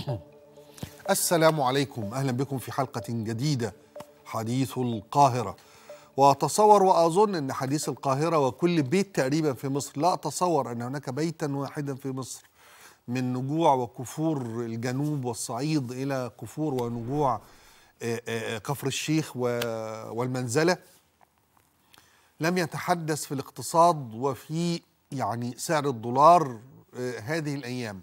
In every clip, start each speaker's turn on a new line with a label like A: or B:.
A: السلام عليكم اهلا بكم في حلقه جديده حديث القاهره واتصور واظن ان حديث القاهره وكل بيت تقريبا في مصر لا اتصور ان هناك بيتا واحدا في مصر من نجوع وكفور الجنوب والصعيد الى كفور ونجوع آه، آه، آه، كفر الشيخ والمنزله لم يتحدث في الاقتصاد وفي يعني سعر الدولار هذه الايام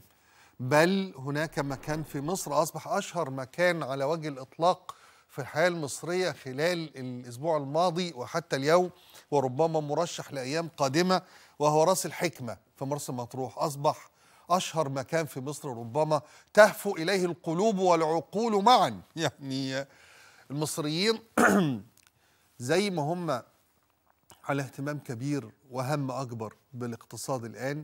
A: بل هناك مكان في مصر أصبح أشهر مكان على وجه الإطلاق في الحياة المصرية خلال الأسبوع الماضي وحتى اليوم وربما مرشح لأيام قادمة وهو راس الحكمة في مرسى مطروح أصبح أشهر مكان في مصر ربما تهفو إليه القلوب والعقول معا يعني المصريين زي ما هم على اهتمام كبير وهم أكبر بالاقتصاد الآن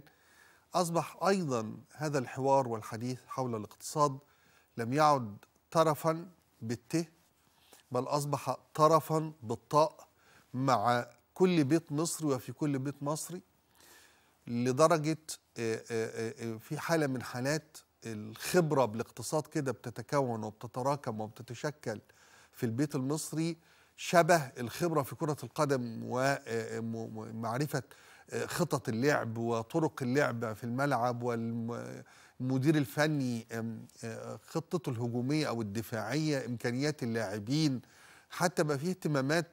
A: أصبح أيضا هذا الحوار والحديث حول الاقتصاد لم يعد طرفا بالت بل أصبح طرفا بالطاء مع كل بيت مصري وفي كل بيت مصري لدرجة آه، آه، آه، في حالة من حالات الخبرة بالاقتصاد كده بتتكون وبتتراكم وبتتشكل في البيت المصري شبه الخبرة في كرة القدم ومعرفة خطط اللعب وطرق اللعب في الملعب والمدير الفني خطته الهجوميه او الدفاعيه امكانيات اللاعبين حتى بقى فيه اهتمامات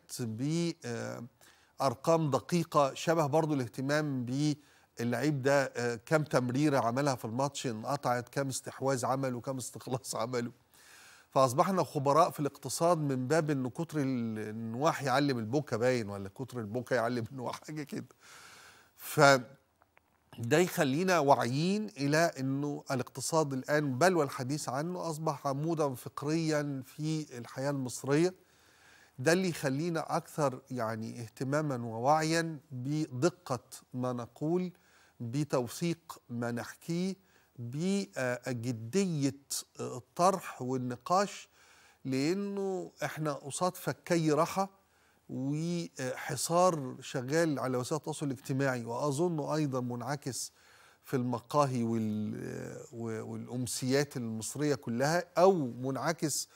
A: بارقام دقيقه شبه برضو الاهتمام ب اللعيب ده كم تمريره عملها في الماتش انقطعت كم استحواذ عمله كم استخلاص عمله فاصبحنا خبراء في الاقتصاد من باب ان كتر النواح يعلم البوكا باين ولا كتر البوكا يعلم النواح حاجه كده ف ده يخلينا واعيين الى انه الاقتصاد الان بل والحديث عنه اصبح عمودا فقريا في الحياه المصريه ده اللي يخلينا اكثر يعني اهتماما ووعيا بدقه ما نقول بتوثيق ما نحكيه بجديه الطرح والنقاش لانه احنا قصاد فكي رحى وحصار شغال على وسائل التواصل الاجتماعي واظنه ايضا منعكس في المقاهي والامسيات المصريه كلها او منعكس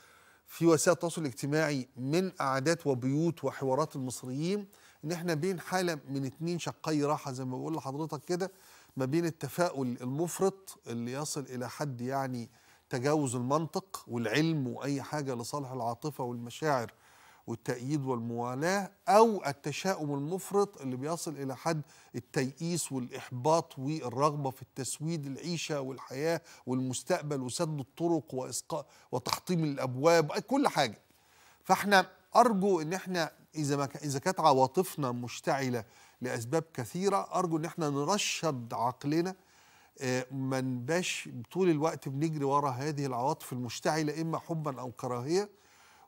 A: في وسائل التواصل الاجتماعي من قعدات وبيوت وحوارات المصريين ان احنا بين حاله من اتنين شقي راحه زي ما بقول لحضرتك كده ما بين التفاؤل المفرط اللي يصل الى حد يعني تجاوز المنطق والعلم واي حاجه لصالح العاطفه والمشاعر والتأييد والموالاة أو التشاؤم المفرط اللي بيصل إلى حد التيئيس والإحباط والرغبة في التسويد العيشة والحياة والمستقبل وسد الطرق وإسقاء وتحطيم الأبواب كل حاجة فإحنا أرجو إن إحنا إذا ما إذا كانت عواطفنا مشتعلة لأسباب كثيرة أرجو إن إحنا نرشد عقلنا آه، ما نبقاش طول الوقت بنجري ورا هذه العواطف المشتعلة إما حبا أو كراهية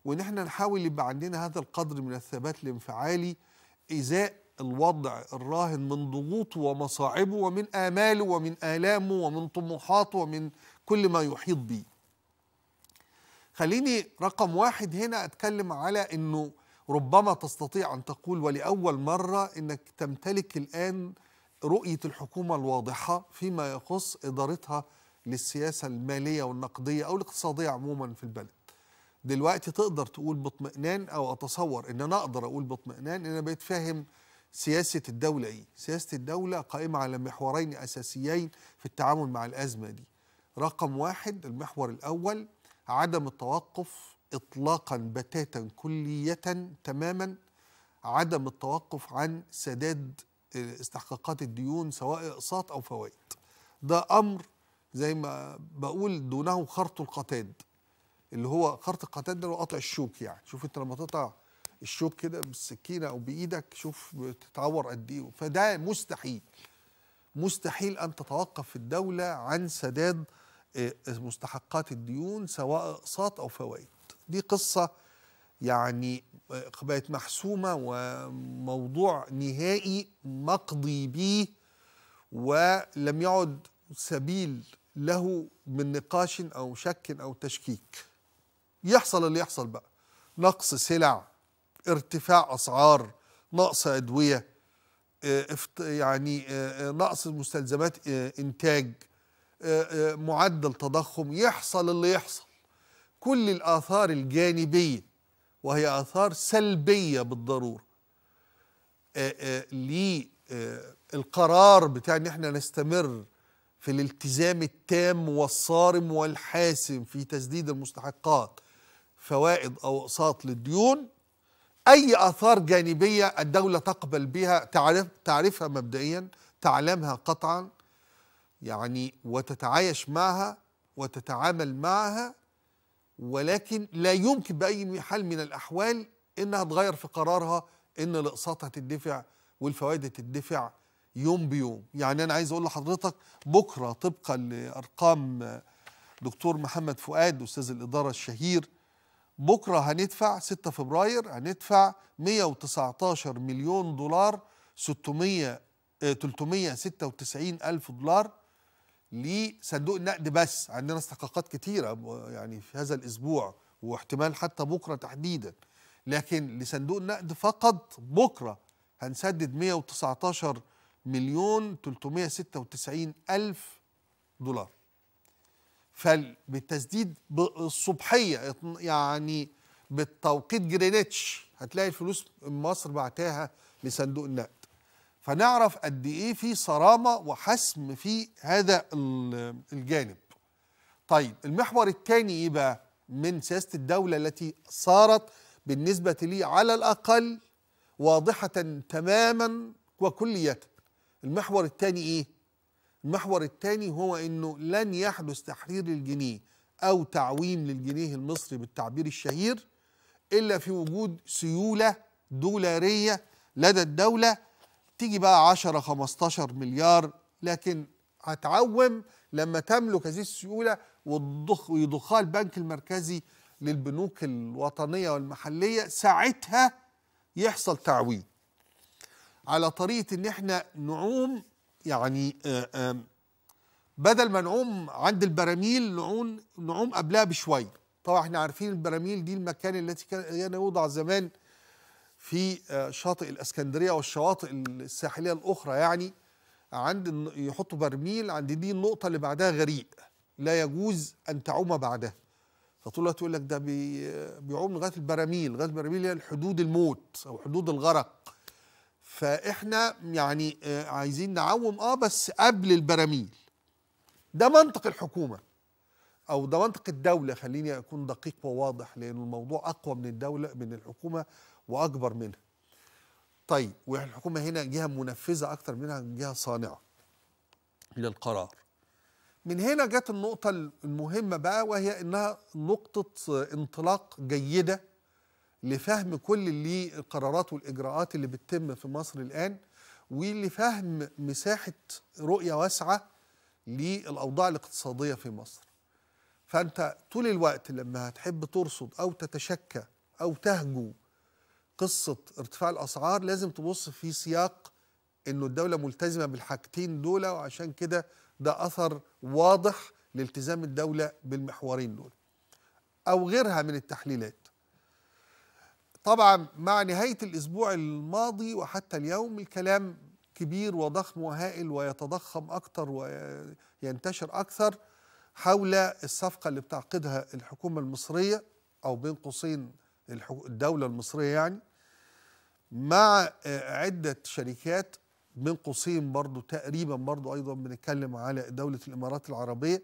A: وان احنا نحاول يبقى عندنا هذا القدر من الثبات الانفعالي ازاء الوضع الراهن من ضغوطه ومصاعبه ومن اماله ومن الامه ومن طموحاته ومن كل ما يحيط به خليني رقم واحد هنا اتكلم على انه ربما تستطيع ان تقول ولاول مره انك تمتلك الان رؤيه الحكومه الواضحه فيما يخص ادارتها للسياسه الماليه والنقديه او الاقتصاديه عموما في البلد دلوقتي تقدر تقول باطمئنان او اتصور ان انا اقدر اقول باطمئنان ان انا بقيت فاهم سياسه الدوله ايه سياسه الدوله قائمه على محورين اساسيين في التعامل مع الازمه دي رقم واحد المحور الاول عدم التوقف اطلاقا بتاتا كليه تماما عدم التوقف عن سداد آه، استحقاقات الديون سواء اقساط او فوائد ده امر زي ما بقول دونه خرط القتاد اللي هو خرط القتاد ده قطع الشوك يعني شوف انت لما تقطع الشوك كده بالسكينه او بايدك شوف بتتعور قد ايه فده مستحيل مستحيل ان تتوقف الدوله عن سداد آه، مستحقات الديون سواء اقساط او فوائد دي قصه يعني آه، بقت محسومه وموضوع نهائي مقضي بيه ولم يعد سبيل له من نقاش او شك او تشكيك يحصل اللي يحصل بقى نقص سلع ارتفاع اسعار نقص ادويه آه، يعني آه، آه، نقص مستلزمات انتاج معدل تضخم يحصل اللي يحصل كل الاثار الجانبيه وهي اثار سلبيه بالضروره للقرار بتاع ان احنا نستمر في الالتزام التام والصارم والحاسم في تسديد المستحقات فوائد أو أقساط للديون أي آثار جانبية الدولة تقبل بها تعرف تعرفها مبدئيا تعلمها قطعا يعني وتتعايش معها وتتعامل معها ولكن لا يمكن بأي حال من الأحوال إنها تغير في قرارها إن الأقساط هتدفع والفوائد هتدفع يوم بيوم يعني أنا عايز أقول لحضرتك بكرة طبقا لأرقام دكتور محمد فؤاد أستاذ الإدارة الشهير بكرة هندفع 6 فبراير هندفع 119 مليون دولار 600 396 آه، ألف دولار لصندوق النقد بس عندنا استحقاقات كتيرة يعني في هذا الأسبوع واحتمال حتى بكرة تحديدا لكن لصندوق النقد فقط بكرة هنسدد 119 مليون 396 ألف دولار فبالتسديد الصبحيه يعني بالتوقيت جرينتش هتلاقي الفلوس مصر بعتها لصندوق النقد فنعرف قد ايه في صرامه وحسم في هذا الجانب طيب المحور الثاني ايه بقى من سياسه الدوله التي صارت بالنسبه لي على الاقل واضحه تماما وكليه المحور الثاني ايه المحور الثاني هو انه لن يحدث تحرير للجنيه او تعويم للجنيه المصري بالتعبير الشهير الا في وجود سيوله دولاريه لدى الدوله تيجي بقى 10 15 مليار لكن هتعوم لما تملك هذه السيوله وتضخ ويضخها البنك المركزي للبنوك الوطنيه والمحليه ساعتها يحصل تعويم على طريقه ان احنا نعوم يعني آه، بدل ما نعوم عند البراميل نعوم نعوم قبلها بشويه طبعا احنا عارفين البراميل دي المكان التي كان يوضع زمان في آه، شاطئ الاسكندريه والشواطئ الساحليه الاخرى يعني عند يحطوا برميل عند دي النقطه اللي بعدها غريق لا يجوز ان تعوم بعدها فطول الوقت يقول لك ده بيعوم لغايه البراميل لغايه البراميل هي حدود الموت او حدود الغرق فاحنا يعني آه، عايزين نعوم اه بس قبل البراميل ده منطق الحكومه او ده منطق الدوله خليني اكون دقيق وواضح لان الموضوع اقوى من الدوله من الحكومه واكبر منها طيب والحكومه هنا جهه منفذه اكتر منها جهه صانعه للقرار من هنا جت النقطه المهمه بقى وهي انها نقطه آه، انطلاق جيده لفهم كل اللي القرارات والإجراءات اللي بتتم في مصر الآن ولفهم مساحة رؤية واسعة للأوضاع الاقتصادية في مصر فأنت طول الوقت لما هتحب ترصد أو تتشكى أو تهجو قصة ارتفاع الأسعار لازم تبص في سياق أنه الدولة ملتزمة بالحاجتين دول وعشان كده ده أثر واضح لالتزام الدولة بالمحورين دول أو غيرها من التحليلات طبعا مع نهاية الأسبوع الماضي وحتى اليوم الكلام كبير وضخم وهائل ويتضخم أكثر وينتشر أكثر حول الصفقة اللي بتعقدها الحكومة المصرية أو بين قوسين الدولة المصرية يعني مع عدة شركات بين قوسين برضو تقريبا برضو أيضا بنتكلم على دولة الإمارات العربية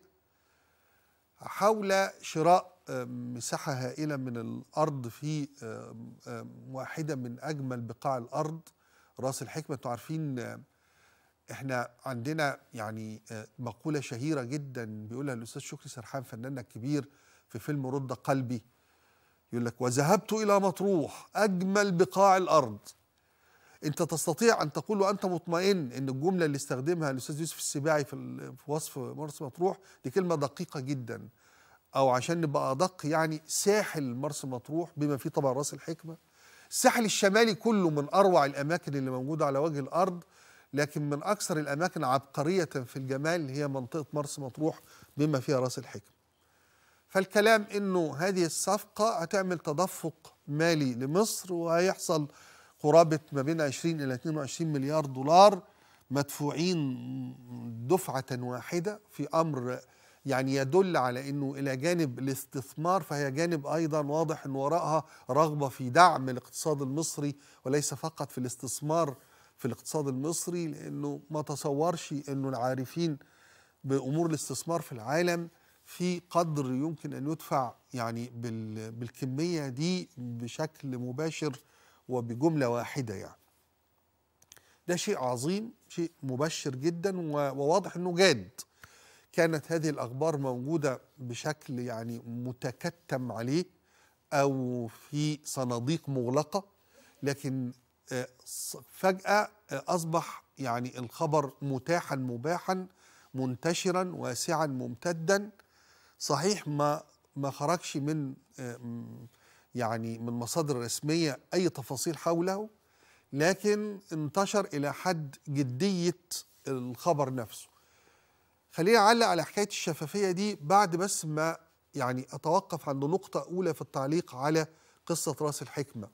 A: حول شراء مساحة هائلة من الأرض في واحدة من أجمل بقاع الأرض راس الحكمة أنتوا عارفين إحنا عندنا يعني آه، مقولة شهيرة جدا بيقولها الأستاذ شكري سرحان فناننا الكبير في فيلم رد قلبي يقول لك وذهبت إلى مطروح أجمل بقاع الأرض أنت تستطيع أن تقول وأنت مطمئن أن الجملة اللي استخدمها الأستاذ يوسف السباعي في وصف مرسى مطروح دي كلمة دقيقة جداً او عشان نبقى ادق يعني ساحل مرسى مطروح بما فيه طبعا راس الحكمه الساحل الشمالي كله من اروع الاماكن اللي موجوده على وجه الارض لكن من اكثر الاماكن عبقريه في الجمال هي منطقه مرسى مطروح بما فيها راس الحكمه فالكلام انه هذه الصفقه هتعمل تدفق مالي لمصر وهيحصل قرابه ما بين 20 الى 22 مليار دولار مدفوعين دفعه واحده في امر يعني يدل على انه الى جانب الاستثمار فهي جانب ايضا واضح ان وراءها رغبه في دعم الاقتصاد المصري وليس فقط في الاستثمار في الاقتصاد المصري لانه ما تصورش انه العارفين بامور الاستثمار في العالم في قدر يمكن ان يدفع يعني بالكميه دي بشكل مباشر وبجمله واحده يعني. ده شيء عظيم شيء مبشر جدا وواضح انه جاد كانت هذه الأخبار موجودة بشكل يعني متكتم عليه أو في صناديق مغلقة لكن آه، فجأة آه، أصبح يعني الخبر متاحا مباحا منتشرا واسعا ممتدا صحيح ما ما خرجش من آه، يعني من مصادر رسمية أي تفاصيل حوله لكن انتشر إلى حد جدية الخبر نفسه خلينا اعلق على حكايه الشفافيه دي بعد بس ما يعني اتوقف عند نقطه اولى في التعليق على قصه راس الحكمه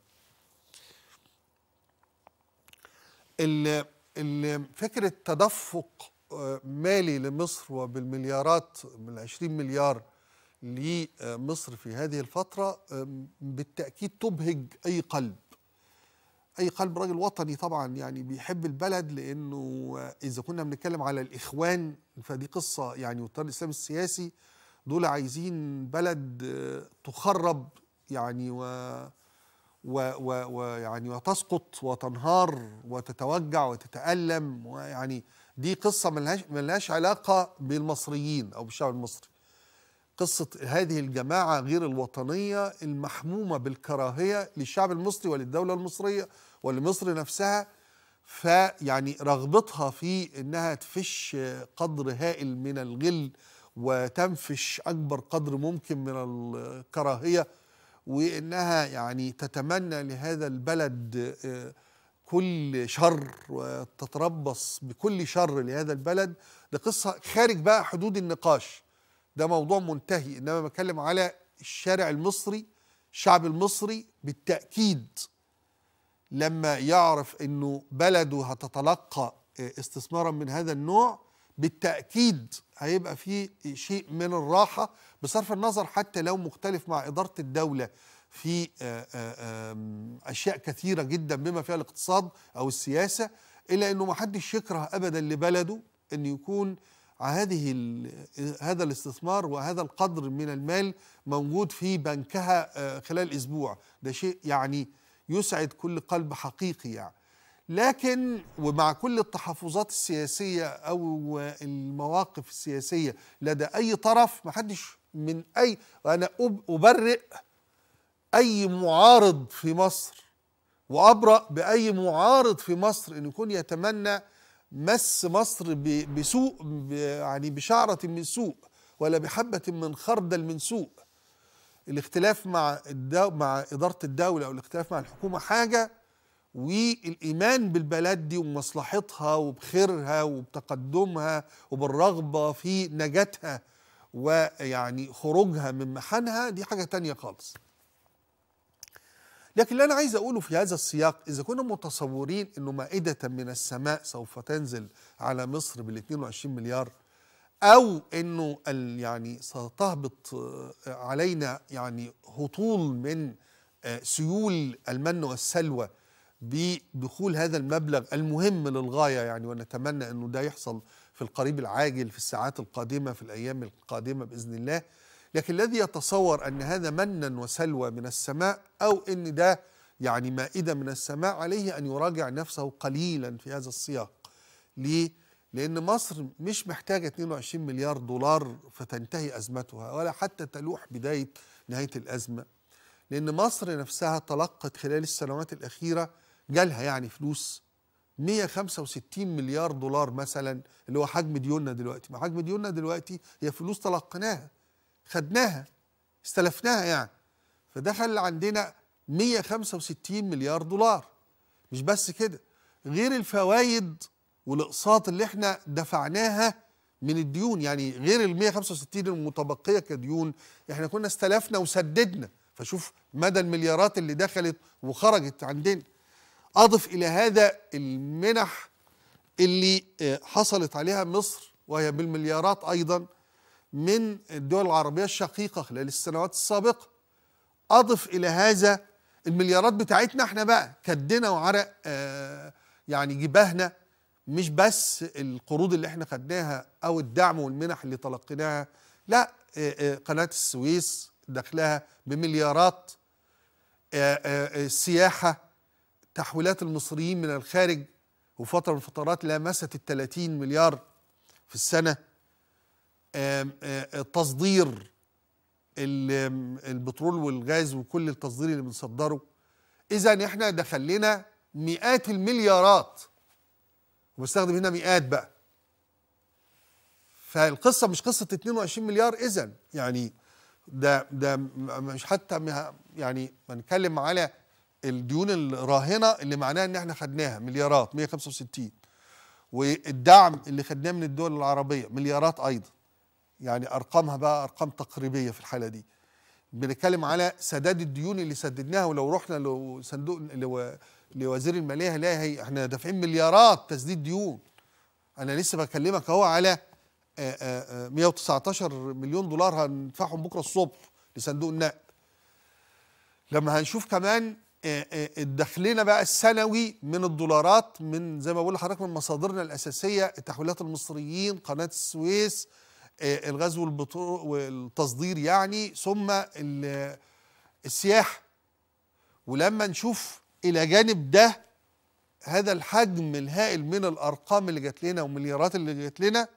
A: فكره تدفق آه، مالي لمصر وبالمليارات من 20 مليار لمصر في هذه الفتره آه، بالتاكيد تبهج اي قلب اي قلب راجل وطني طبعا يعني بيحب البلد لانه اذا كنا بنتكلم على الاخوان فدي قصه يعني والطيار الاسلام السياسي دول عايزين بلد تخرب يعني و ويعني و... و... يعني وتسقط وتنهار وتتوجع وتتألم ويعني دي قصة ملهاش, ملهاش علاقة بالمصريين أو بالشعب المصري قصة هذه الجماعة غير الوطنية المحمومة بالكراهية للشعب المصري وللدولة المصرية ولمصر نفسها فيعني رغبتها في انها تفش قدر هائل من الغل وتنفش اكبر قدر ممكن من الكراهيه وانها يعني تتمنى لهذا البلد آه، كل شر وتتربص بكل شر لهذا البلد دي قصه خارج بقى حدود النقاش ده موضوع منتهي انما بتكلم على الشارع المصري الشعب المصري بالتاكيد لما يعرف انه بلده هتتلقى آه، استثمارا من هذا النوع بالتاكيد هيبقى في شيء من الراحه بصرف النظر حتى لو مختلف مع اداره الدوله في آه، آه، اشياء كثيره جدا بما فيها الاقتصاد او السياسه الا انه ما حدش يكره ابدا لبلده ان يكون هذه هذا الاستثمار وهذا القدر من المال موجود في بنكها خلال اسبوع ده شيء يعني يسعد كل قلب حقيقي يعني لكن ومع كل التحفظات السياسية أو المواقف السياسية لدى أي طرف ما حدش من أي وأنا أبرئ أي معارض في مصر وأبرأ بأي معارض في مصر أن يكون يتمنى مس مصر بسوء يعني بشعرة من سوء ولا بحبة من خردل من سوء الاختلاف مع الدو... مع اداره الدوله او الاختلاف مع الحكومه حاجه والايمان بالبلد دي ومصلحتها وبخيرها وبتقدمها وبالرغبه في نجاتها ويعني خروجها من محنها دي حاجه تانية خالص لكن اللي انا عايز اقوله في هذا السياق اذا كنا متصورين انه مائده من السماء سوف تنزل على مصر بال 22 مليار او انه يعني ستهبط آه، علينا يعني هطول من آه، سيول المن والسلوى بدخول هذا المبلغ المهم للغايه يعني ونتمنى انه ده يحصل في القريب العاجل في الساعات القادمه في الايام القادمه باذن الله لكن الذي يتصور ان هذا منا وسلوى من السماء او ان ده يعني مائده من السماء عليه ان يراجع نفسه قليلا في هذا السياق ليه لأن مصر مش محتاجة 22 مليار دولار فتنتهي أزمتها ولا حتى تلوح بداية نهاية الأزمة لأن مصر نفسها تلقت خلال السنوات الأخيرة جالها يعني فلوس 165 مليار دولار مثلا اللي هو حجم ديوننا دلوقتي ما حجم ديوننا دلوقتي هي فلوس تلقناها خدناها استلفناها يعني فدخل عندنا 165 مليار دولار مش بس كده غير الفوائد والاقساط اللي احنا دفعناها من الديون يعني غير ال 165 المتبقيه كديون احنا كنا استلفنا وسددنا فشوف مدى المليارات اللي دخلت وخرجت عندنا اضف الى هذا المنح اللي آه، حصلت عليها مصر وهي بالمليارات ايضا من الدول العربيه الشقيقه خلال السنوات السابقه اضف الى هذا المليارات بتاعتنا احنا بقى كدنا وعرق آه، يعني جباهنا مش بس القروض اللي احنا خدناها او الدعم والمنح اللي تلقيناها لا قناة السويس دخلها بمليارات السياحة تحويلات المصريين من الخارج وفترة من الفترات لامست ال 30 مليار في السنة تصدير البترول والغاز وكل التصدير اللي بنصدره إذا احنا دخل لنا مئات المليارات وبستخدم هنا مئات بقى فالقصه مش قصه 22 مليار اذا يعني ده ده مش حتى يعني بنتكلم على الديون الراهنه اللي معناها ان احنا خدناها مليارات 165 والدعم اللي خدناه من الدول العربيه مليارات ايضا يعني ارقامها بقى ارقام تقريبيه في الحاله دي بنتكلم على سداد الديون اللي سددناها ولو رحنا لصندوق اللي لوزير الماليه هلاقي هي احنا دافعين مليارات تسديد ديون انا لسه بكلمك اهو على 119 آه، آه، آه، مليون دولار هندفعهم بكره الصبح لصندوق النقد لما هنشوف كمان دخلنا بقى السنوي من الدولارات من زي ما بقول لحضرتك من مصادرنا الاساسيه تحويلات المصريين قناه السويس الغزو والتصدير يعني ثم السياحه ولما نشوف الى جانب ده هذا الحجم الهائل من الارقام اللي جات لنا والمليارات اللي جات لنا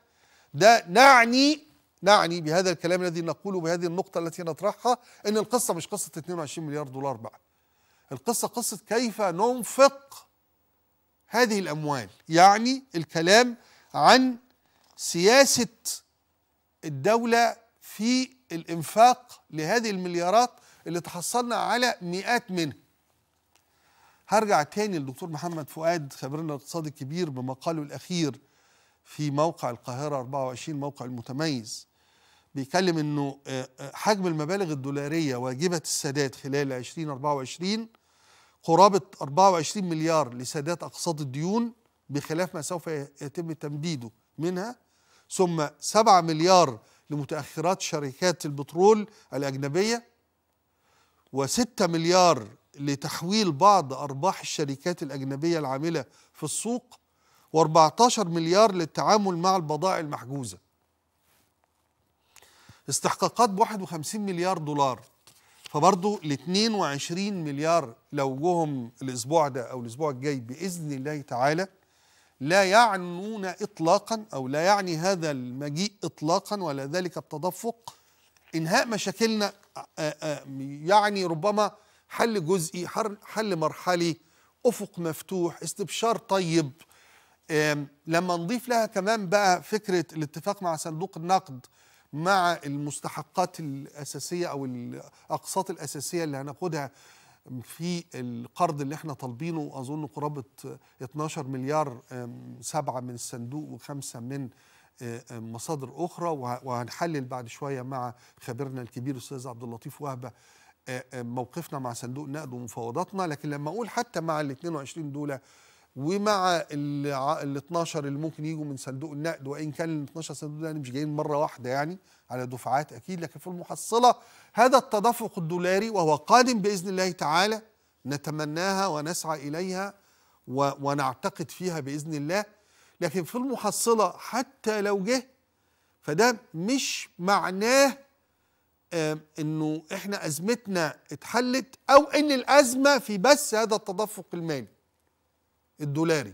A: ده نعني نعني بهذا الكلام الذي نقوله بهذه النقطه التي نطرحها ان القصه مش قصه 22 مليار دولار بقى القصه قصه كيف ننفق هذه الاموال يعني الكلام عن سياسه الدوله في الانفاق لهذه المليارات اللي تحصلنا على مئات منها هرجع تاني للدكتور محمد فؤاد خبيرنا الاقتصادي الكبير بمقاله الأخير في موقع القاهرة 24 موقع المتميز بيتكلم انه آه، آه، حجم المبالغ الدولارية واجبة السداد خلال 2024 قرابة 24 مليار لسداد أقساط الديون بخلاف ما سوف يتم تمديده منها ثم 7 مليار لمتأخرات شركات البترول الأجنبية و6 مليار لتحويل بعض أرباح الشركات الأجنبية العاملة في السوق و14 مليار للتعامل مع البضائع المحجوزة استحقاقات ب 51 مليار دولار فبرضه ل 22 مليار لو جوهم الأسبوع ده أو الأسبوع الجاي بإذن الله تعالى لا يعنون إطلاقا أو لا يعني هذا المجيء إطلاقا ولا ذلك التدفق إنهاء مشاكلنا يعني ربما حل جزئي حل مرحلي افق مفتوح استبشار طيب لما نضيف لها كمان بقى فكره الاتفاق مع صندوق النقد مع المستحقات الاساسيه او الاقساط الاساسيه اللي هناخدها في القرض اللي احنا طالبينه اظن قرابه 12 مليار سبعه من الصندوق وخمسه من مصادر اخرى وهنحلل بعد شويه مع خبيرنا الكبير الاستاذ عبد اللطيف وهبه آه، آه، موقفنا مع صندوق النقد ومفاوضاتنا لكن لما اقول حتى مع ال 22 دوله ومع ال 12 اللي ممكن يجوا من صندوق النقد وان كان ال 12 صندوق النقد مش جايين مره واحده يعني على دفعات اكيد لكن في المحصله هذا التدفق الدولاري وهو قادم باذن الله تعالى نتمناها ونسعى اليها ونعتقد فيها باذن الله لكن في المحصله حتى لو جه فده مش معناه انه احنا ازمتنا اتحلت او ان الازمه في بس هذا التدفق المالي الدولاري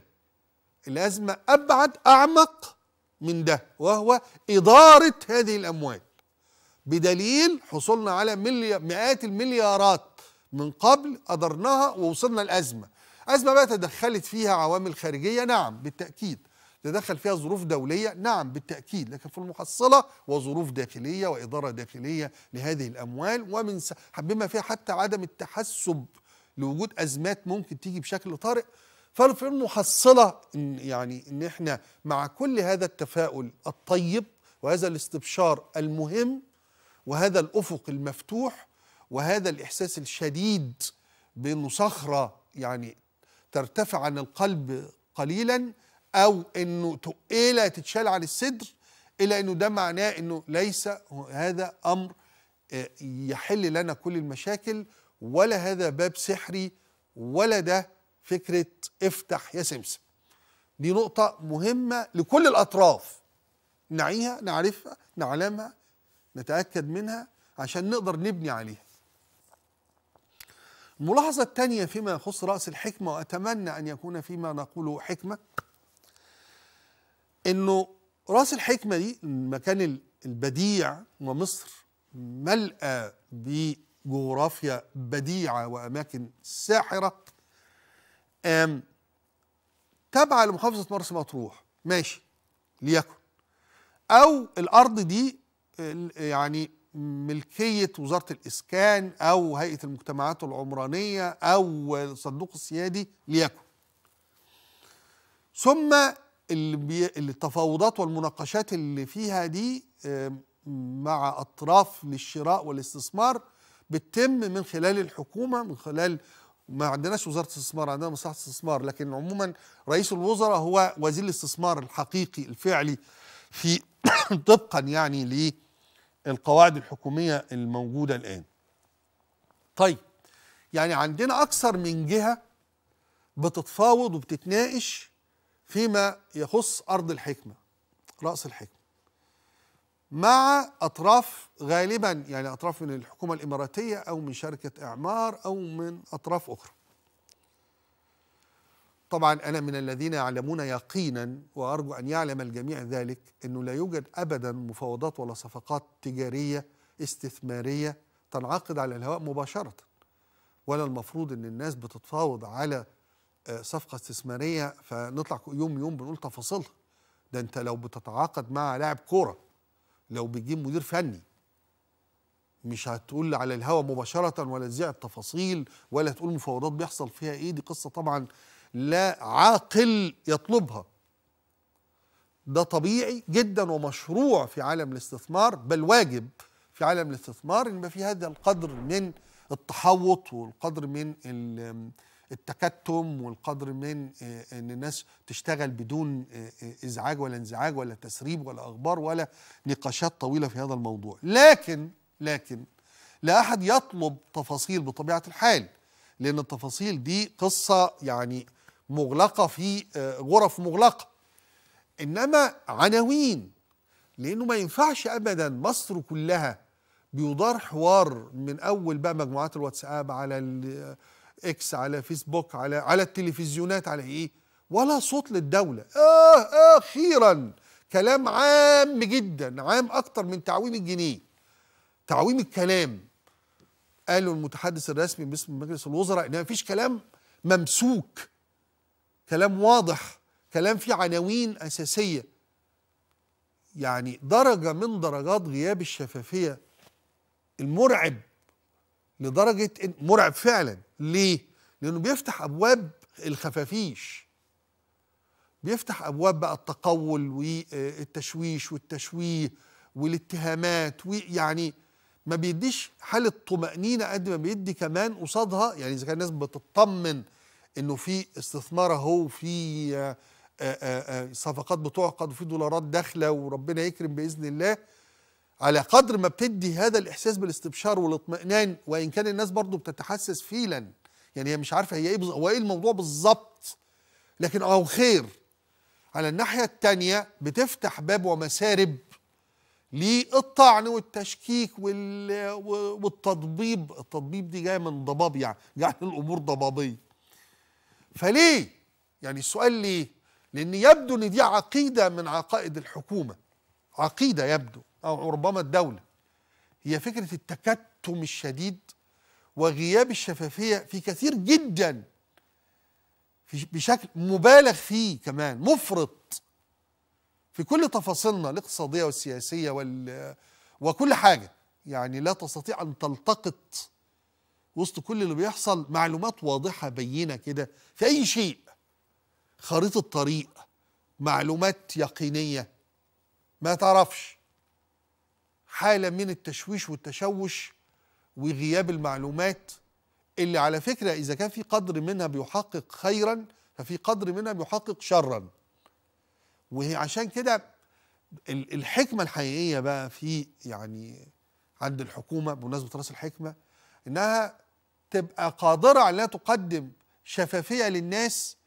A: الازمه ابعد اعمق من ده وهو اداره هذه الاموال بدليل حصولنا على مئات المليارات من قبل قدرناها ووصلنا الازمه ازمه بقى تدخلت فيها عوامل خارجيه نعم بالتاكيد تدخل فيها ظروف دولية نعم بالتأكيد لكن في المحصلة وظروف داخلية وإدارة داخلية لهذه الأموال ومن بما فيها حتى عدم التحسب لوجود أزمات ممكن تيجي بشكل طارئ ففي المحصلة إن يعني إن إحنا مع كل هذا التفاؤل الطيب وهذا الاستبشار المهم وهذا الأفق المفتوح وهذا الإحساس الشديد بأنه صخرة يعني ترتفع عن القلب قليلا او انه تقيله تتشال عن الصدر الا انه ده معناه انه ليس هذا امر آه، يحل لنا كل المشاكل ولا هذا باب سحري ولا ده فكره افتح يا سمسم دي نقطه مهمه لكل الاطراف نعيها نعرفها نعلمها نتاكد منها عشان نقدر نبني عليها الملاحظه الثانيه فيما يخص راس الحكمه واتمنى ان يكون فيما نقوله حكمه انه راس الحكمه دي المكان البديع ومصر ملأى بجغرافيا بديعه واماكن ساحره آم تابعه لمحافظه مرسى مطروح ماشي ليكن او الارض دي يعني ملكيه وزاره الاسكان او هيئه المجتمعات العمرانيه او الصندوق السيادي ليكن ثم اللي التفاوضات والمناقشات اللي فيها دي آه، مع اطراف للشراء والاستثمار بتتم من خلال الحكومه من خلال ما عندناش وزاره استثمار عندنا مصلحه استثمار لكن عموما رئيس الوزراء هو وزير الاستثمار الحقيقي الفعلي في طبقا يعني للقواعد الحكوميه الموجوده الان. طيب يعني عندنا اكثر من جهه بتتفاوض وبتتناقش فيما يخص أرض الحكمة رأس الحكمة مع أطراف غالبا يعني أطراف من الحكومة الإماراتية أو من شركة إعمار أو من أطراف أخرى طبعا أنا من الذين يعلمون يقينا وأرجو أن يعلم الجميع ذلك أنه لا يوجد أبدا مفاوضات ولا صفقات تجارية استثمارية تنعقد على الهواء مباشرة ولا المفروض أن الناس بتتفاوض على صفقه استثماريه فنطلع يوم يوم بنقول تفاصيلها ده انت لو بتتعاقد مع لاعب كوره لو بتجيب مدير فني مش هتقول على الهوا مباشره ولا تذيع التفاصيل ولا تقول مفاوضات بيحصل فيها ايه دي قصه طبعا لا عاقل يطلبها ده طبيعي جدا ومشروع في عالم الاستثمار بل واجب في عالم الاستثمار ان يبقى في هذا القدر من التحوط والقدر من التكتم والقدر من آه، ان الناس تشتغل بدون آه، آه، ازعاج ولا انزعاج ولا تسريب ولا اخبار ولا نقاشات طويله في هذا الموضوع لكن لكن لا احد يطلب تفاصيل بطبيعه الحال لان التفاصيل دي قصه يعني مغلقه في غرف مغلقه انما عناوين لانه ما ينفعش ابدا مصر كلها بيدار حوار من اول بقى مجموعات الواتساب على اكس على فيسبوك على على التلفزيونات على ايه ولا صوت للدوله آه،, اه اخيرا كلام عام جدا عام اكتر من تعويم الجنيه تعويم الكلام قالوا المتحدث الرسمي باسم مجلس الوزراء ان مفيش كلام ممسوك كلام واضح كلام فيه عناوين اساسيه يعني درجه من درجات غياب الشفافيه المرعب لدرجه إن مرعب فعلا ليه؟ لانه بيفتح ابواب الخفافيش بيفتح ابواب بقى التقول والتشويش والتشويه والاتهامات ويعني ما بيديش حاله طمانينه قد ما بيدي كمان قصادها يعني اذا كان الناس بتطمن انه في استثمار اهو في آه، آه، آه، صفقات بتعقد وفي دولارات داخله وربنا يكرم باذن الله على قدر ما بتدي هذا الإحساس بالاستبشار والاطمئنان وإن كان الناس برضو بتتحسس فيلا يعني هي مش عارفة هي إيه هو إيه الموضوع بالظبط لكن أهو خير على الناحية التانية بتفتح باب ومسارب للطعن والتشكيك وال... والتضبيب التضبيب دي جايه من ضباب يعني يعني الامور ضبابيه فليه يعني السؤال ليه لان يبدو ان دي عقيده من عقائد الحكومه عقيده يبدو أو ربما الدولة هي فكرة التكتم الشديد وغياب الشفافية في كثير جدا في بشكل مبالغ فيه كمان مفرط في كل تفاصيلنا الاقتصادية والسياسية وال وكل حاجة يعني لا تستطيع أن تلتقط وسط كل اللي بيحصل معلومات واضحة بينة كده في أي شيء خريطة طريق معلومات يقينية ما تعرفش حالة من التشويش والتشوش وغياب المعلومات اللي على فكرة إذا كان في قدر منها بيحقق خيرا ففي قدر منها بيحقق شرا وعشان كده الحكمة الحقيقية بقى في يعني عند الحكومة بمناسبة رأس الحكمة إنها تبقى قادرة على أنها تقدم شفافية للناس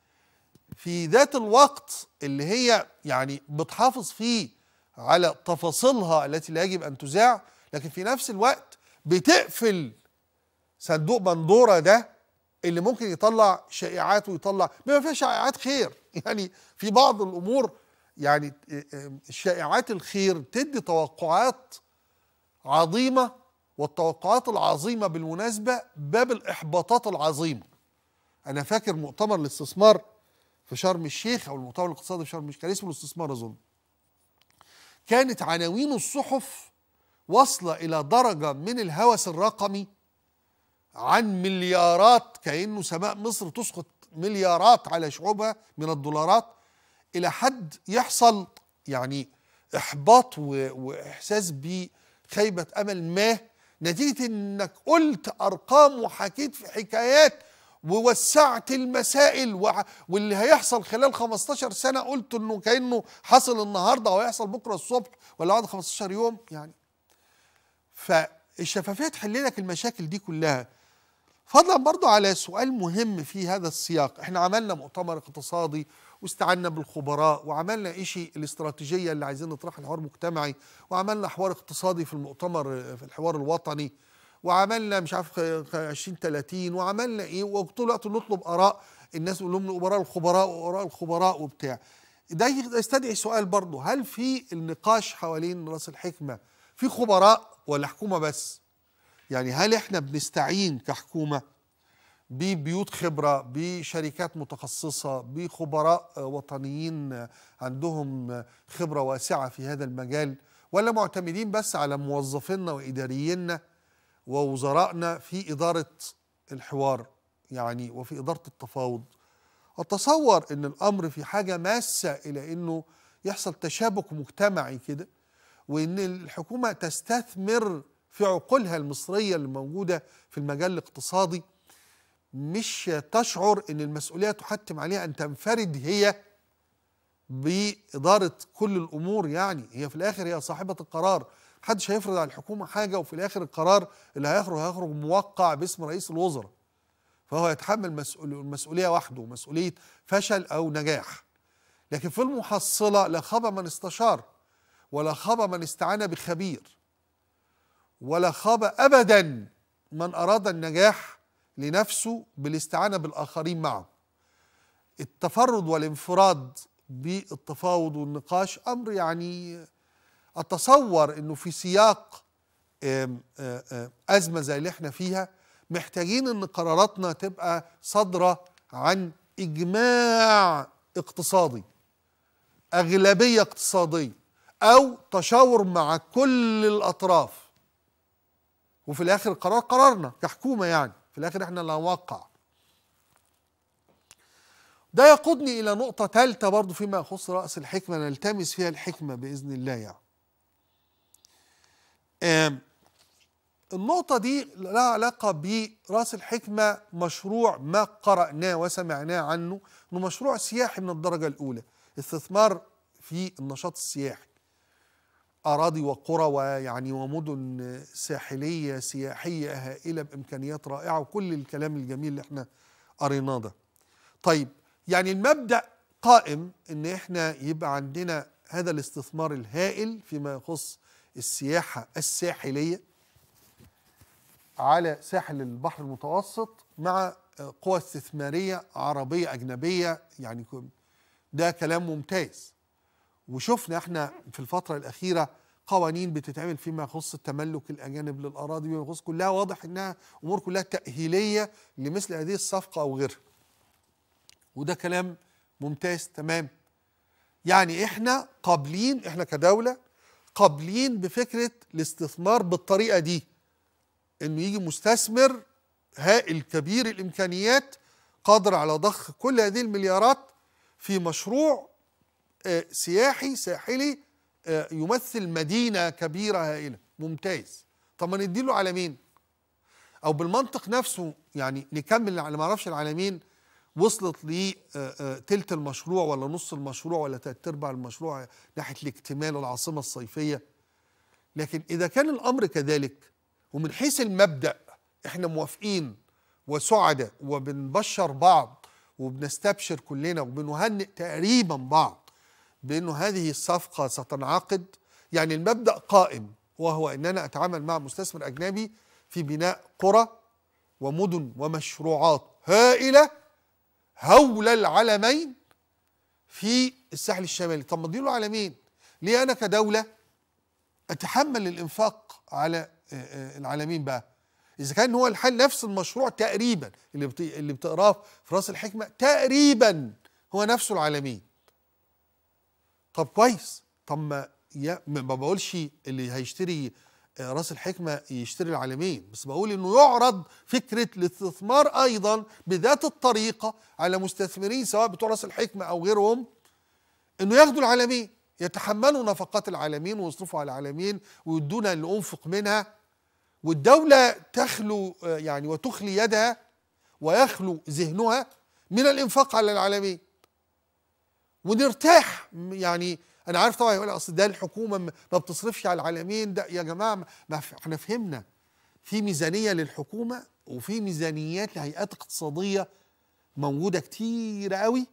A: في ذات الوقت اللي هي يعني بتحافظ فيه على تفاصيلها التي لا يجب أن تذاع لكن في نفس الوقت بتقفل صندوق بندورة ده اللي ممكن يطلع شائعات ويطلع بما فيها شائعات خير يعني في بعض الأمور يعني الشائعات آه، آه، الخير تدي توقعات عظيمة والتوقعات العظيمة بالمناسبة باب الإحباطات العظيمة أنا فاكر مؤتمر الاستثمار في شرم الشيخ أو المؤتمر الاقتصادي في شرم الشيخ كان اسمه الاستثمار أظن كانت عناوين الصحف واصلة إلى درجة من الهوس الرقمي عن مليارات كأنه سماء مصر تسقط مليارات على شعوبها من الدولارات إلى حد يحصل يعني إحباط وإحساس بخيبة أمل ما نتيجة إنك قلت أرقام وحكيت في حكايات ووسعت المسائل واللي هيحصل خلال 15 سنة قلت انه كأنه حصل النهاردة وهيحصل بكرة الصبح ولا بعد 15 يوم يعني فالشفافية تحل لك المشاكل دي كلها فضلا برضو على سؤال مهم في هذا السياق احنا عملنا مؤتمر اقتصادي واستعنا بالخبراء وعملنا إشي الاستراتيجية اللي عايزين نطرحها الحوار مجتمعي وعملنا حوار اقتصادي في المؤتمر في الحوار الوطني وعملنا مش عارف 20 30 وعملنا ايه وطول الوقت نطلب اراء الناس نقول لهم الخبراء الخبراء واراء الخبراء وبتاع ده يستدعي سؤال برضه هل في النقاش حوالين راس الحكمه في خبراء ولا حكومه بس؟ يعني هل احنا بنستعين كحكومه ببيوت خبره بشركات متخصصه بخبراء وطنيين عندهم خبره واسعه في هذا المجال ولا معتمدين بس على موظفينا واداريينا ووزرائنا في إدارة الحوار يعني وفي إدارة التفاوض أتصور أن الأمر في حاجة ماسة إلى أنه يحصل تشابك مجتمعي كده وأن الحكومة تستثمر في عقولها المصرية اللي موجودة في المجال الاقتصادي مش تشعر أن المسؤولية تحتم عليها أن تنفرد هي بإدارة كل الأمور يعني هي في الآخر هي صاحبة القرار محدش هيفرض على الحكومه حاجه وفي الاخر القرار اللي هيخرج هيخرج موقع باسم رئيس الوزراء فهو يتحمل المسؤوليه وحده مسؤوليه فشل او نجاح لكن في المحصله لا خاب من استشار ولا خاب من استعان بخبير ولا خاب ابدا من اراد النجاح لنفسه بالاستعانه بالاخرين معه التفرد والانفراد بالتفاوض والنقاش امر يعني اتصور انه في سياق ازمه زي اللي احنا فيها محتاجين ان قراراتنا تبقى صادره عن اجماع اقتصادي اغلبيه اقتصاديه او تشاور مع كل الاطراف وفي الاخر القرار قرارنا كحكومه يعني في الاخر احنا اللي هنوقع ده يقودني الى نقطه ثالثه برضو فيما يخص راس الحكمه نلتمس فيها الحكمه باذن الله يعني النقطة دي لها علاقة برأس الحكمة مشروع ما قرأناه وسمعناه عنه إنه مشروع سياحي من الدرجة الأولى استثمار في النشاط السياحي أراضي وقرى ويعني ومدن ساحلية سياحية هائلة بإمكانيات رائعة وكل الكلام الجميل اللي احنا قريناه ده طيب يعني المبدأ قائم إن احنا يبقى عندنا هذا الاستثمار الهائل فيما يخص السياحه الساحليه على ساحل البحر المتوسط مع قوى استثماريه عربيه اجنبيه يعني ده كلام ممتاز وشفنا احنا في الفتره الاخيره قوانين بتتعمل فيما يخص التملك الاجانب للاراضي وما يخص كلها واضح انها امور كلها تاهيليه لمثل هذه الصفقه او غيرها وده كلام ممتاز تمام يعني احنا قابلين احنا كدوله قابلين بفكره الاستثمار بالطريقه دي انه يجي مستثمر هائل كبير الامكانيات قادر على ضخ كل هذه المليارات في مشروع آه، سياحي ساحلي آه، يمثل مدينه كبيره هائله ممتاز طب ما نديله على مين او بالمنطق نفسه يعني نكمل على ما اعرفش مين وصلت لتلت آه، آه، المشروع ولا نص المشروع ولا تلت ارباع المشروع ناحيه الاكتمال العاصمه الصيفيه لكن اذا كان الامر كذلك ومن حيث المبدا احنا موافقين وسعداء وبنبشر بعض وبنستبشر كلنا وبنهنئ تقريبا بعض بانه هذه الصفقه ستنعقد يعني المبدا قائم وهو ان انا اتعامل مع مستثمر اجنبي في بناء قرى ومدن ومشروعات هائله هول العلمين في الساحل الشمالي طب ما اديله علمين ليه انا كدوله اتحمل الانفاق على آه، آه، العالمين بقى اذا كان هو الحل نفس المشروع تقريبا اللي اللي بتقراه في راس الحكمه تقريبا هو نفسه العالمين طب كويس طب ما ما بقولش اللي هيشتري آه، راس الحكمه يشتري العالمين بس بقول انه يعرض فكره الاستثمار ايضا بذات الطريقه على مستثمرين سواء بتوع راس الحكمه او غيرهم انه ياخدوا العالمين يتحملوا نفقات العالمين ويصرفوا على العالمين ويدونا اللي انفق منها والدوله تخلو آه، يعني وتخلي يدها ويخلو ذهنها من الانفاق على العالمين ونرتاح يعني انا عارف طبعا يقول اصل ده الحكومه ما بتصرفش على العالمين ده يا جماعه ما احنا فهمنا في ميزانيه للحكومه وفي ميزانيات لهيئات اقتصاديه موجوده كتير قوي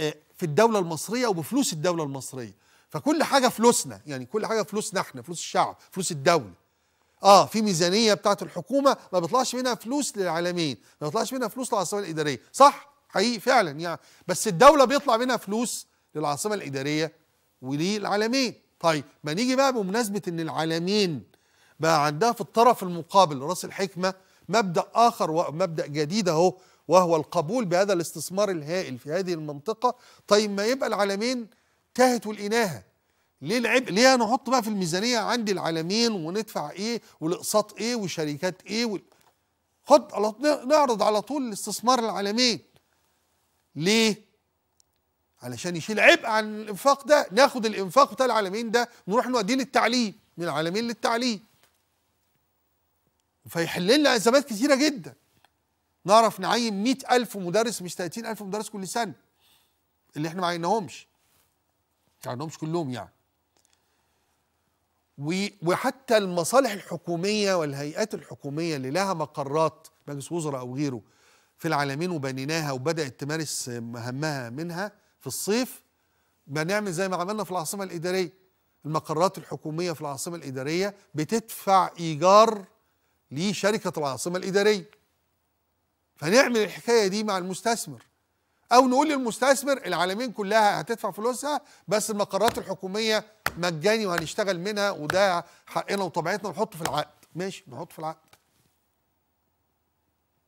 A: آه، في الدوله المصريه وبفلوس الدوله المصريه فكل حاجه فلوسنا يعني كل حاجه فلوسنا احنا فلوس الشعب فلوس الدوله اه في ميزانيه بتاعه الحكومه ما بيطلعش منها فلوس للعالمين ما بيطلعش منها فلوس للعاصمه الاداريه صح حقيقي فعلا يعني بس الدوله بيطلع منها فلوس للعاصمه الاداريه وللعالمين طيب ما نيجي بقى بمناسبه ان العالمين بقى عندها في الطرف المقابل راس الحكمه مبدا اخر ومبدا جديد اهو وهو القبول بهذا الاستثمار الهائل في هذه المنطقه طيب ما يبقى العالمين تاهت والاناهه ليه العبء ليه نحط بقى في الميزانيه عندي العالمين وندفع ايه والاقساط ايه وشركات ايه وال... خد نعرض على طول الاستثمار العالمين ليه علشان يشيل عبء عن الانفاق ده ناخد الانفاق بتاع العالمين ده نروح نوديه للتعليم من العالمين للتعليم فيحل لنا ازمات كتيره جدا نعرف نعين 100000 مدرس مش 30000 مدرس كل سنه اللي احنا ما عينهمش ما كلهم يعني وحتى المصالح الحكوميه والهيئات الحكوميه اللي لها مقرات مجلس وزراء او غيره في العالمين وبنيناها وبدات تمارس مهمها منها في الصيف ما نعمل زي ما عملنا في العاصمة الإدارية المقرات الحكومية في العاصمة الإدارية بتدفع إيجار لشركة العاصمة الإدارية فنعمل الحكاية دي مع المستثمر أو نقول للمستثمر العالمين كلها هتدفع فلوسها بس المقرات الحكومية مجاني وهنشتغل منها وده حقنا وطبيعتنا نحطه في العقد ماشي نحطه في العقد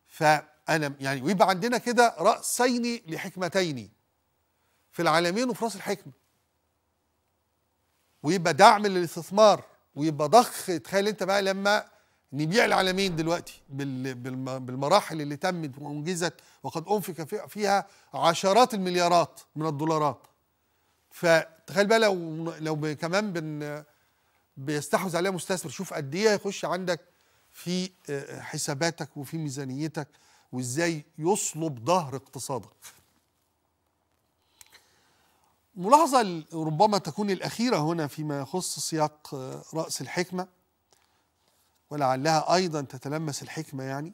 A: فأنا يعني ويبقى عندنا كده رأسين لحكمتين في العالمين وفي راس الحكمه ويبقى دعم للاستثمار ويبقى ضخ تخيل انت بقى لما نبيع العالمين دلوقتي بالمراحل اللي تمت وانجزت وقد انفق فيها عشرات المليارات من الدولارات فتخيل بقى لو لو كمان بن بيستحوذ عليها مستثمر شوف قد ايه هيخش عندك في آه، حساباتك وفي ميزانيتك وازاي يصلب ظهر اقتصادك ملاحظة ربما تكون الأخيرة هنا فيما يخص سياق آه، رأس الحكمة ولعلها أيضا تتلمس الحكمة يعني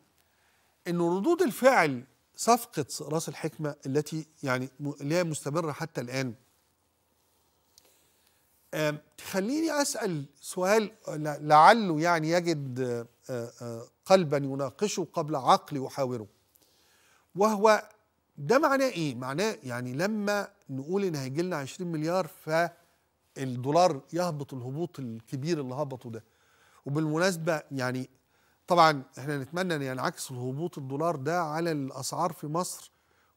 A: أن ردود الفعل صفقة رأس الحكمة التي يعني لا مستمرة حتى الآن تخليني أسأل سؤال لعله يعني يجد آه، آه، قلبا يناقشه قبل عقل يحاوره وهو ده معناه إيه؟ معناه يعني لما نقول ان هيجي لنا 20 مليار فالدولار يهبط الهبوط الكبير اللي هبطه ده وبالمناسبه يعني طبعا احنا نتمنى ان ينعكس يعني الهبوط الدولار ده على الاسعار في مصر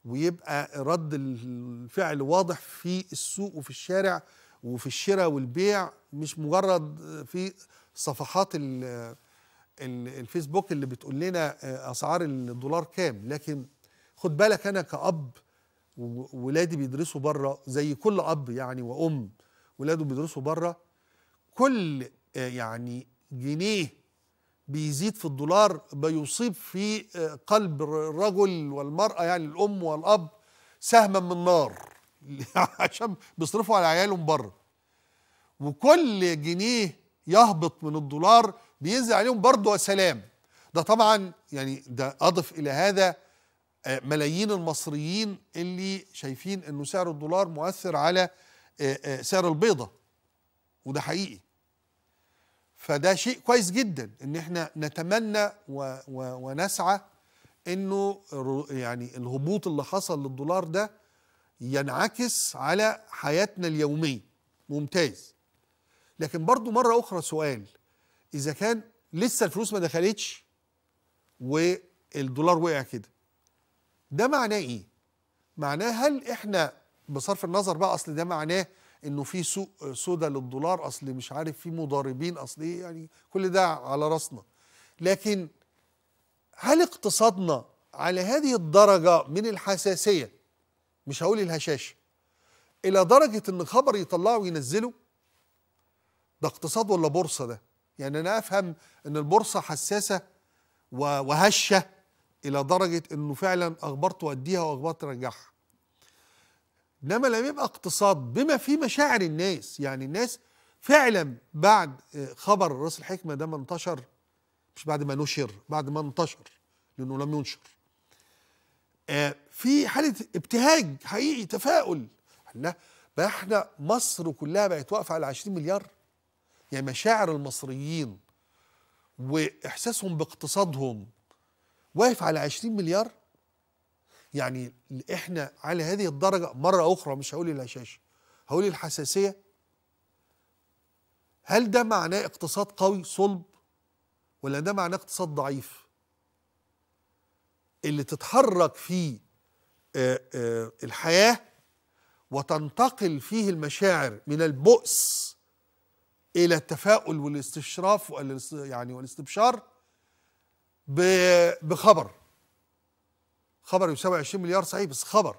A: ويبقى رد الفعل واضح في السوق وفي الشارع وفي الشراء والبيع مش مجرد في صفحات الفيسبوك اللي بتقول لنا اسعار الدولار كام لكن خد بالك انا كأب وولادي بيدرسوا بره زي كل اب يعني وام ولاده بيدرسوا بره كل آه، يعني جنيه بيزيد في الدولار بيصيب في آه، قلب الرجل والمرأة يعني الأم والأب سهما من نار عشان بيصرفوا على عيالهم بره وكل جنيه يهبط من الدولار بينزل عليهم برضه سلام ده طبعا يعني ده أضف إلى هذا آه، ملايين المصريين اللي شايفين انه سعر الدولار مؤثر على آه، آه، سعر البيضه وده حقيقي فده شيء كويس جدا ان احنا نتمنى و و ونسعى انه يعني الهبوط اللي حصل للدولار ده ينعكس على حياتنا اليوميه ممتاز لكن برضو مره اخرى سؤال اذا كان لسه الفلوس ما دخلتش والدولار وقع كده ده معناه ايه معناه هل احنا بصرف النظر بقى اصل ده معناه انه في سوق سودا للدولار اصل مش عارف في مضاربين اصل ايه يعني كل ده على راسنا لكن هل اقتصادنا على هذه الدرجة من الحساسية مش هقول الهشاشة إلى درجة إن خبر يطلعه وينزله ده اقتصاد ولا بورصة ده يعني أنا أفهم إن البورصة حساسة وهشة الى درجه انه فعلا اخبار توديها واخبار ترجعها انما لما يبقى اقتصاد بما فيه مشاعر الناس يعني الناس فعلا بعد خبر راس الحكمه ده ما انتشر مش بعد ما نشر بعد ما انتشر لانه لم ينشر آه، في حاله ابتهاج حقيقي تفاؤل لا بقى احنا مصر كلها بقت واقفه على 20 مليار يعني مشاعر المصريين واحساسهم باقتصادهم واقف على 20 مليار يعني احنا على هذه الدرجه مره اخرى مش هقول الهشاشه هقول الحساسيه هل ده معناه اقتصاد قوي صلب ولا ده معناه اقتصاد ضعيف اللي تتحرك فيه آه، آه، الحياه وتنتقل فيه المشاعر من البؤس الى التفاؤل والاستشراف يعني والاستبشار بخبر خبر يساوي 20 مليار صحيح بس خبر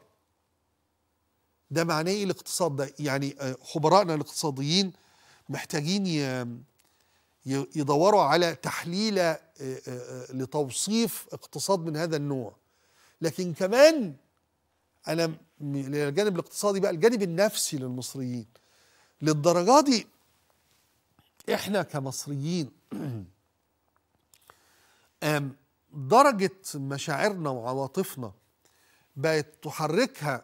A: ده معناه ايه الاقتصاد ده يعني آه، خبرائنا الاقتصاديين محتاجين يدوروا على تحليلة آه، آه، لتوصيف اقتصاد من هذا النوع لكن كمان انا الجانب الاقتصادي بقى الجانب النفسي للمصريين للدرجه دي احنا كمصريين درجة مشاعرنا وعواطفنا بقت تحركها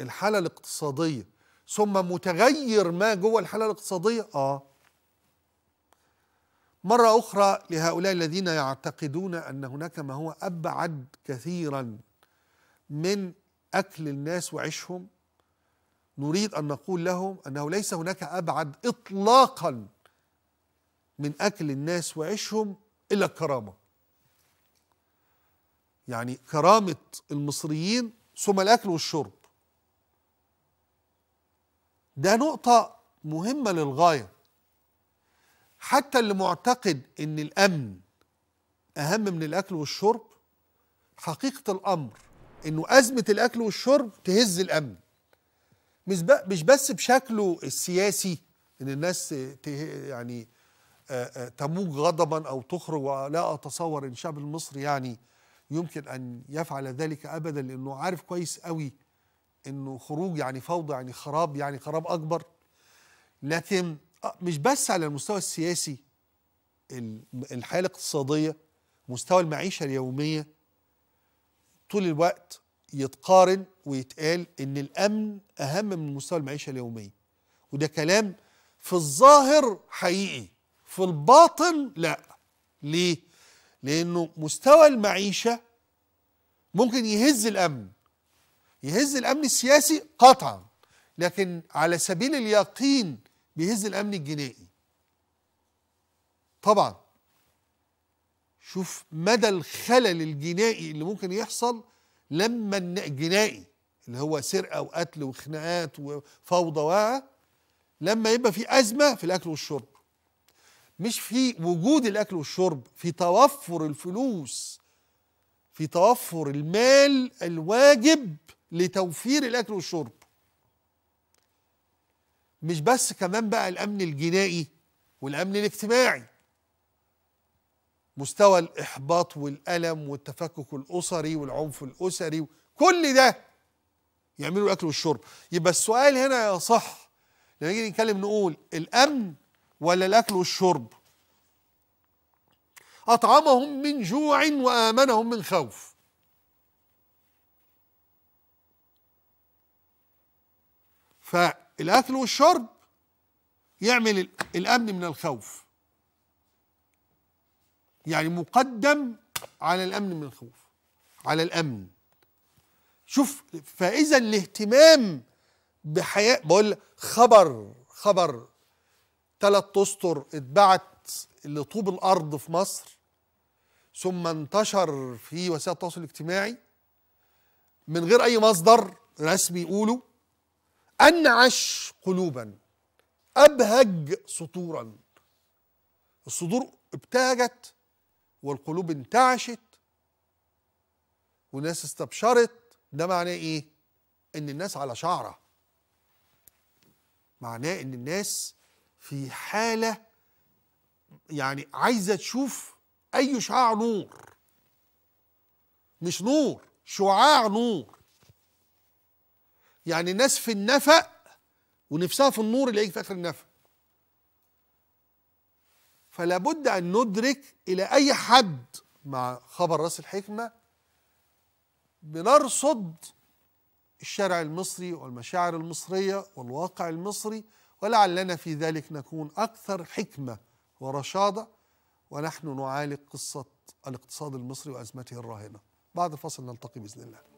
A: الحالة الاقتصادية ثم متغير ما جوه الحالة الاقتصادية آه مرة أخرى لهؤلاء الذين يعتقدون أن هناك ما هو أبعد كثيرا من أكل الناس وعيشهم نريد أن نقول لهم أنه ليس هناك أبعد إطلاقا من أكل الناس وعيشهم إلا الكرامة يعني كرامة المصريين ثم الأكل والشرب ده نقطة مهمة للغاية حتى اللي معتقد إن الأمن أهم من الأكل والشرب حقيقة الأمر إنه أزمة الأكل والشرب تهز الأمن مش بس بشكله السياسي إن الناس يعني تموج غضبا أو تخرج ولا أتصور أن الشعب المصري يعني يمكن أن يفعل ذلك أبدا لأنه عارف كويس قوي أنه خروج يعني فوضى يعني خراب يعني خراب أكبر لكن آه، مش بس على المستوى السياسي الحياه الاقتصادية مستوى المعيشة اليومية طول الوقت يتقارن ويتقال ان الامن اهم من مستوى المعيشه اليوميه وده كلام في الظاهر حقيقي في الباطن لا ليه لانه مستوى المعيشه ممكن يهز الامن يهز الامن السياسي قطعا لكن على سبيل اليقين بيهز الامن الجنائي طبعا شوف مدى الخلل الجنائي اللي ممكن يحصل لما الجنائي اللي هو سرقه وقتل وخناقات وفوضى لما يبقى في ازمه في الاكل والشرب مش في وجود الاكل والشرب في توفر الفلوس في توفر المال الواجب لتوفير الاكل والشرب مش بس كمان بقى الامن الجنائي والامن الاجتماعي مستوى الاحباط والالم والتفكك الاسري والعنف الاسري كل ده يعملوا الاكل والشرب يبقى السؤال هنا يا صح لما نيجي نتكلم نقول الامن ولا الأكل والشرب أطعمهم من جوع وآمنهم من خوف فالأكل والشرب يعمل الأمن من الخوف يعني مقدم على الأمن من الخوف على الأمن شوف فإذا الاهتمام بحياة بقول خبر خبر ثلاث اسطر اتبعت لطوب الارض في مصر ثم انتشر في وسائل التواصل الاجتماعي من غير اي مصدر رسمي يقولوا انعش قلوبا ابهج سطورا الصدور ابتهجت والقلوب انتعشت وناس استبشرت ده معناه ايه ان الناس على شعره معناه ان الناس في حالة يعني عايزة تشوف أي شعاع نور مش نور شعاع نور يعني ناس في النفق ونفسها في النور اللي هيجي في آخر النفق فلا بد أن ندرك إلى أي حد مع خبر راس الحكمة بنرصد الشارع المصري والمشاعر المصرية والواقع المصري ولعلنا في ذلك نكون أكثر حكمة ورشادة ونحن نعالج قصة الاقتصاد المصري وأزمته الراهنة بعد الفصل نلتقي بإذن الله